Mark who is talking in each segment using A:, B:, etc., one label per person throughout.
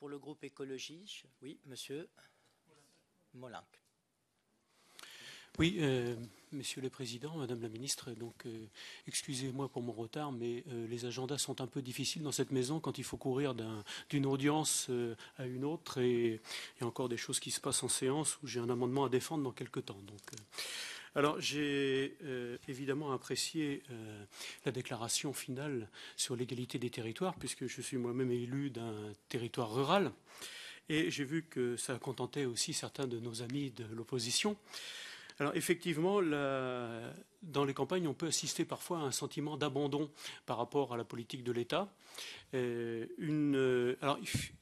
A: Pour le groupe écologie, oui, monsieur Molinck. Oui, euh, Monsieur le Président, Madame la Ministre, donc euh, excusez-moi pour mon retard, mais euh, les agendas sont un peu difficiles dans cette maison quand il faut courir d'une audience à une autre et il y a encore des choses qui se passent en séance où j'ai un amendement à défendre dans quelques temps. Alors j'ai euh, évidemment apprécié euh, la déclaration finale sur l'égalité des territoires, puisque je suis moi-même élu d'un territoire rural, et j'ai vu que ça contentait aussi certains de nos amis de l'opposition. Alors effectivement, dans les campagnes, on peut assister parfois à un sentiment d'abandon par rapport à la politique de l'État. Euh, alors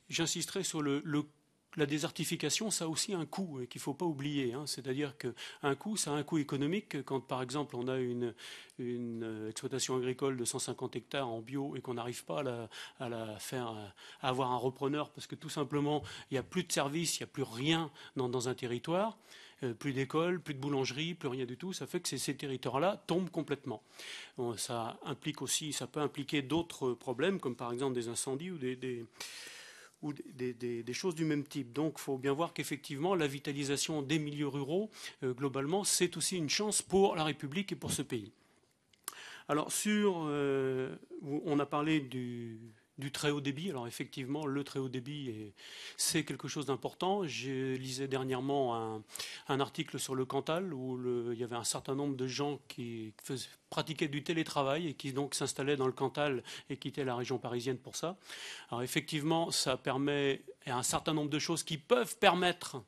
A: j'insisterai sur le, le la désertification, ça a aussi un coût et euh, qu'il ne faut pas oublier. Hein. C'est-à-dire qu'un coût, ça a un coût économique. Euh, quand, par exemple, on a une, euh, exploitation agricole de 150 hectares en bio et qu'on n'arrive pas à faire, avoir un repreneur parce que tout simplement, il n'y a plus de services, il n'y a plus rien dans, un territoire. plus d'écoles, plus de boulangeries, plus rien du tout. Ça fait que ces, territoires-là tombent complètement. ça implique aussi, ça peut impliquer d'autres problèmes, comme par exemple des incendies ou des ou des, choses du même type. Donc il faut bien voir qu'effectivement, la vitalisation des milieux ruraux, euh, globalement, c'est aussi une chance pour la République et pour ce pays. Alors sur, euh, on a parlé du, du très haut débit. Alors effectivement, le très haut débit, c'est quelque chose d'important. J'ai lisé dernièrement un, article sur le Cantal où il y avait un certain nombre de gens qui faisaient, pratiquaient du télétravail et qui donc s'installaient dans le Cantal et quittaient la région parisienne pour ça. Alors effectivement, ça permet un certain nombre de choses qui peuvent permettre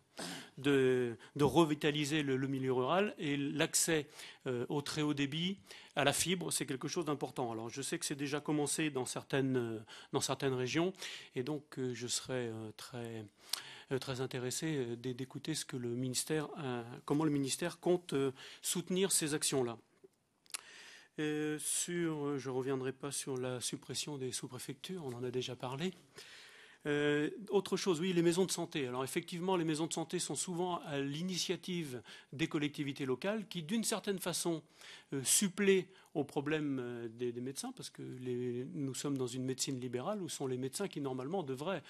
A: de, revitaliser le, milieu rural et l'accès euh, au très haut débit, à la fibre, c'est quelque chose d'important. Alors je sais que c'est déjà commencé dans certaines, euh, dans certaines régions et donc euh, je serais très très intéressé d'écouter ce que le ministère, comment le ministère compte soutenir ces actions-là. Sur, je ne reviendrai pas sur la suppression des sous-préfectures, on en a déjà parlé. Euh, autre chose, oui, les maisons de santé. Alors effectivement, les maisons de santé sont souvent à l'initiative des collectivités locales qui, d'une certaine façon, euh, suppléent au problème euh, des, médecins, parce que nous sommes dans une médecine libérale où sont les médecins qui, normalement, devraient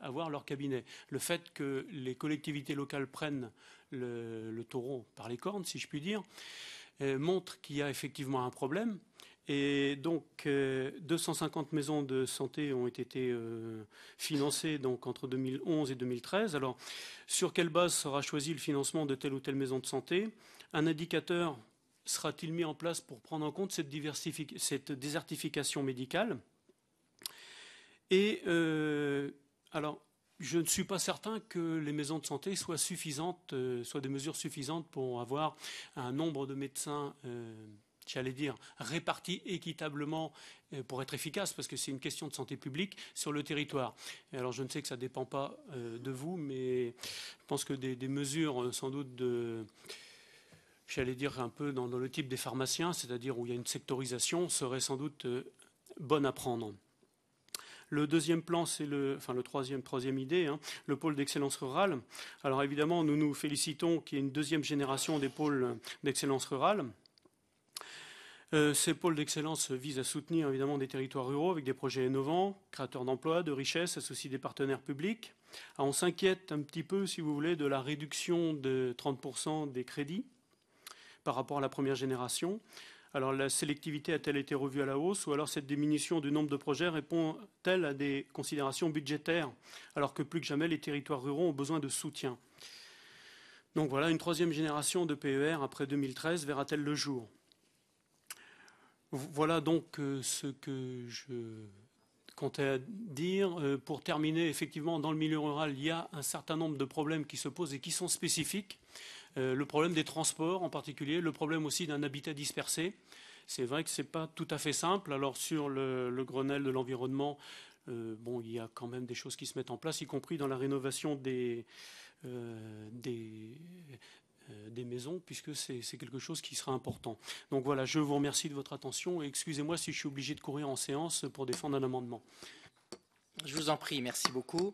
A: avoir leur cabinet. Le fait que les collectivités locales prennent le taureau par les cornes, si je puis dire, montre qu'il y a effectivement un problème. Et donc, 250 euh, maisons de santé ont été euh, financées donc, entre 2011 et 2013. Alors, sur quelle base sera choisi le financement de telle ou telle maison de santé Un indicateur sera-t-il mis en place pour prendre en compte cette, cette désertification médicale Et euh, alors, je ne suis pas certain que les maisons de santé soient suffisantes, soient des mesures suffisantes pour avoir un nombre de médecins j'allais dire, répartis équitablement euh, pour être efficace, parce que c'est une question de santé publique, sur le territoire. alors je ne sais que ça ne dépend pas euh, de vous, mais je pense que des, mesures euh, sans doute de j'allais dire un peu dans, le type des pharmaciens, c'est-à-dire où il y a une sectorisation, serait sans doute bonne à prendre. Le deuxième plan, c'est le, enfin le troisième, troisième idée, hein, le pôle d'excellence rurale. Alors évidemment, nous nous félicitons qu'il y ait une deuxième génération des pôles d'excellence rurale. Euh, ces pôles d'excellence visent à soutenir évidemment des territoires ruraux avec des projets innovants, créateurs d'emplois, de richesses, associés des partenaires publics. Ah, on s'inquiète un petit peu, si vous voulez, de la réduction de 30% des crédits par rapport à la première génération. Alors la sélectivité a-t-elle été revue à la hausse ou alors cette diminution du nombre de projets répond-elle à des considérations budgétaires alors que plus que jamais les territoires ruraux ont besoin de soutien Donc voilà, une troisième génération de PER après 2013 verra-t-elle le jour voilà donc euh, ce que je comptais dire. Euh, pour terminer, effectivement, dans le milieu rural, il y a un certain nombre de problèmes qui se posent et qui sont spécifiques. Euh, le problème des transports en particulier, le problème aussi d'un habitat dispersé. C'est vrai que ce n'est pas tout à fait simple. Alors sur le, Grenelle de l'environnement, bon, il y a quand même des choses qui se mettent en place, y compris dans la rénovation des, des, euh, des maisons, puisque c'est quelque chose qui sera important. Donc voilà, je vous remercie de votre attention et excusez-moi si je suis obligé de courir en séance pour défendre un amendement. Je vous en prie, merci beaucoup.